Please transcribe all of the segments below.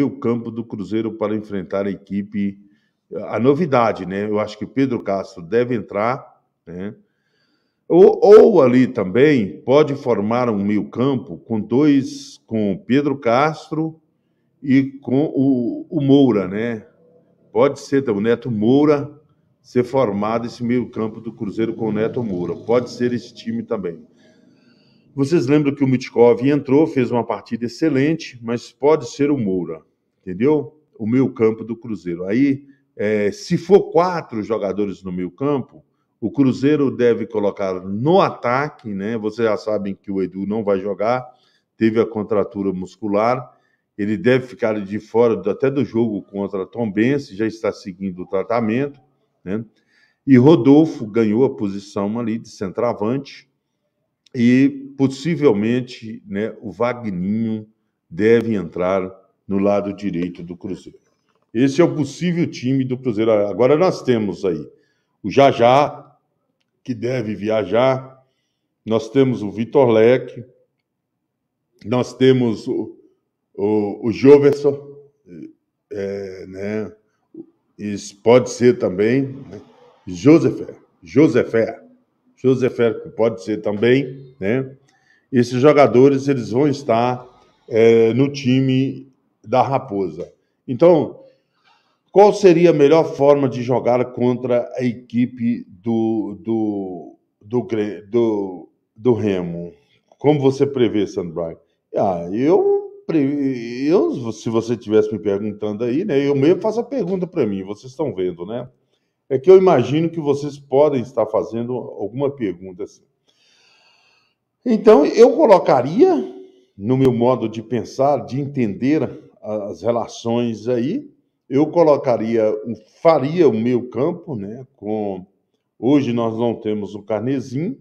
o campo do Cruzeiro para enfrentar a equipe. A novidade, né? Eu acho que o Pedro Castro deve entrar, né? Ou, ou ali também pode formar um meio campo com dois, com o Pedro Castro e com o, o Moura, né? Pode ser o Neto Moura ser formado esse meio campo do Cruzeiro com o Neto Moura. Pode ser esse time também. Vocês lembram que o Mitkov entrou, fez uma partida excelente, mas pode ser o Moura, entendeu? O meio campo do Cruzeiro. Aí, é, se for quatro jogadores no meio campo, o Cruzeiro deve colocar no ataque, né? Vocês já sabem que o Edu não vai jogar, teve a contratura muscular, ele deve ficar de fora até do jogo contra Tom Bense, já está seguindo o tratamento, né? E Rodolfo ganhou a posição ali de centroavante, e possivelmente né, o Vagninho deve entrar no lado direito do Cruzeiro. Esse é o possível time do Cruzeiro. Agora nós temos aí o Jajá, que deve viajar, nós temos o Vitor Leque, nós temos o, o, o Joverson, é, né? Isso pode ser também, né? Josefé, Josefé, Joseph pode ser também, né? Esses jogadores eles vão estar é, no time da Raposa. Então, qual seria a melhor forma de jogar contra a equipe do, do, do, do, do Remo? Como você prevê, Sandbright? Ah, eu, eu, se você estivesse me perguntando aí, né, eu mesmo faço a pergunta para mim, vocês estão vendo, né? é que eu imagino que vocês podem estar fazendo alguma pergunta assim. Então, eu colocaria, no meu modo de pensar, de entender as relações aí, eu colocaria, faria o meu campo, né? Com hoje nós não temos um carnezinho,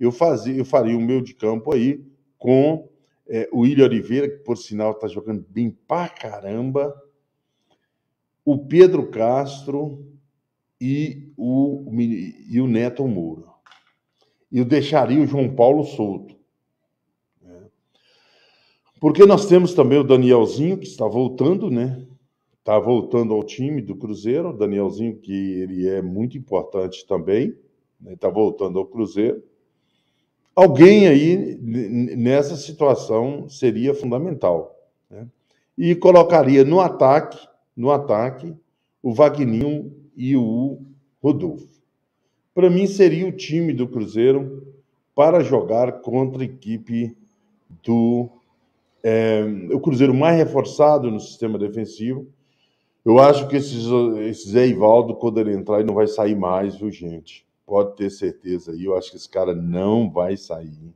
eu fazia, eu faria o meu de campo aí com é, o William Oliveira, que por sinal está jogando bem pra caramba, o Pedro Castro, e o, e o Neto Moura. E deixaria o João Paulo solto. Né? Porque nós temos também o Danielzinho, que está voltando, né? Está voltando ao time do Cruzeiro. O Danielzinho, que ele é muito importante também, né? está voltando ao Cruzeiro. Alguém aí nessa situação seria fundamental. Né? E colocaria no ataque, no ataque, o Vagninho e o Rodolfo. Para mim, seria o time do Cruzeiro para jogar contra a equipe do. É, o Cruzeiro mais reforçado no sistema defensivo. Eu acho que esses esse Zé Ivaldo, quando ele entrar, ele não vai sair mais, viu, gente? Pode ter certeza aí. Eu acho que esse cara não vai sair.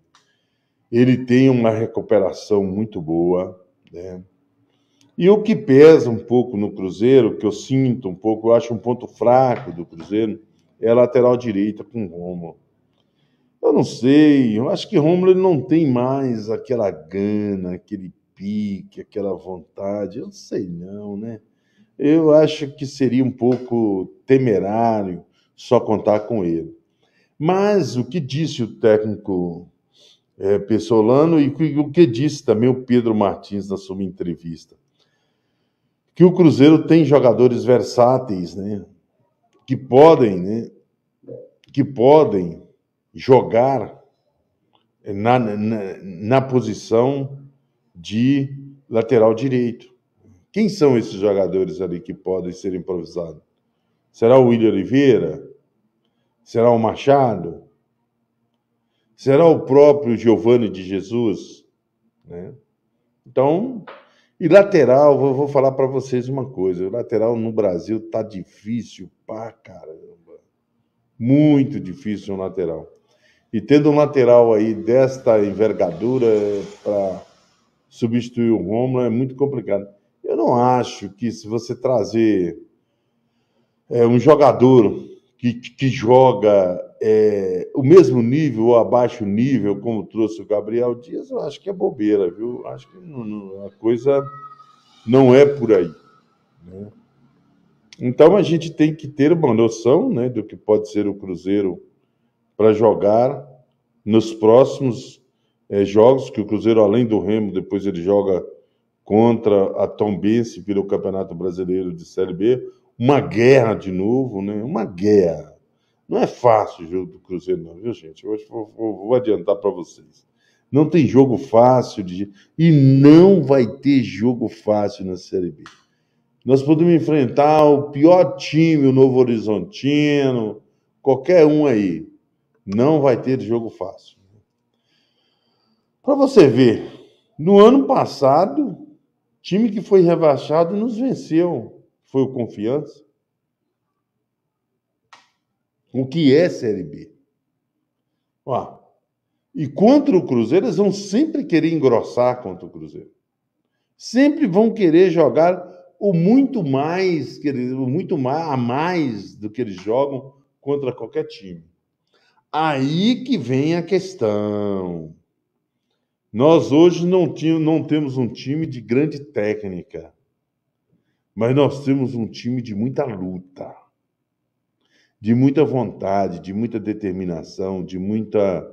Ele tem uma recuperação muito boa. Né? E o que pesa um pouco no Cruzeiro, que eu sinto um pouco, eu acho um ponto fraco do Cruzeiro, é a lateral direita com o Romulo. Eu não sei, eu acho que Romulo não tem mais aquela gana, aquele pique, aquela vontade, eu não sei não, né? Eu acho que seria um pouco temerário só contar com ele. Mas o que disse o técnico é, Pessolano e o que disse também o Pedro Martins na sua entrevista que o Cruzeiro tem jogadores versáteis, né? Que podem, né? Que podem jogar na, na, na posição de lateral direito. Quem são esses jogadores ali que podem ser improvisados? Será o William Oliveira? Será o Machado? Será o próprio Giovanni de Jesus? Né? Então, e lateral, vou, vou falar para vocês uma coisa: o lateral no Brasil tá difícil pra caramba. Muito difícil um lateral. E tendo um lateral aí desta envergadura para substituir o Romulo é muito complicado. Eu não acho que se você trazer é, um jogador que, que joga é, o mesmo nível ou abaixo nível, como trouxe o Gabriel Dias, eu acho que é bobeira, viu? Acho que não, não, a coisa não é por aí. Né? Então a gente tem que ter uma noção né, do que pode ser o Cruzeiro para jogar nos próximos é, jogos, que o Cruzeiro, além do Remo, depois ele joga contra a Tombense pelo Campeonato Brasileiro de Série B. Uma guerra de novo, né? Uma guerra. Não é fácil o jogo do Cruzeiro, não, viu, gente? Eu vou, vou, vou adiantar para vocês. Não tem jogo fácil de... e não vai ter jogo fácil na Série B. Nós podemos enfrentar o pior time, o Novo Horizontino, qualquer um aí. Não vai ter jogo fácil. Para você ver, no ano passado, time que foi rebaixado nos venceu. Foi o Confiança. O que é Série B? Ó, e contra o Cruzeiro, eles vão sempre querer engrossar contra o Cruzeiro. Sempre vão querer jogar o muito mais, que eles, o muito mais, a mais do que eles jogam contra qualquer time. Aí que vem a questão. Nós hoje não, tínhamos, não temos um time de grande técnica, mas nós temos um time de muita luta de muita vontade, de muita determinação, de muita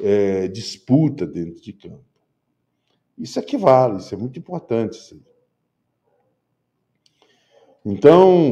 é, disputa dentro de campo. Isso é que vale, isso é muito importante. Então,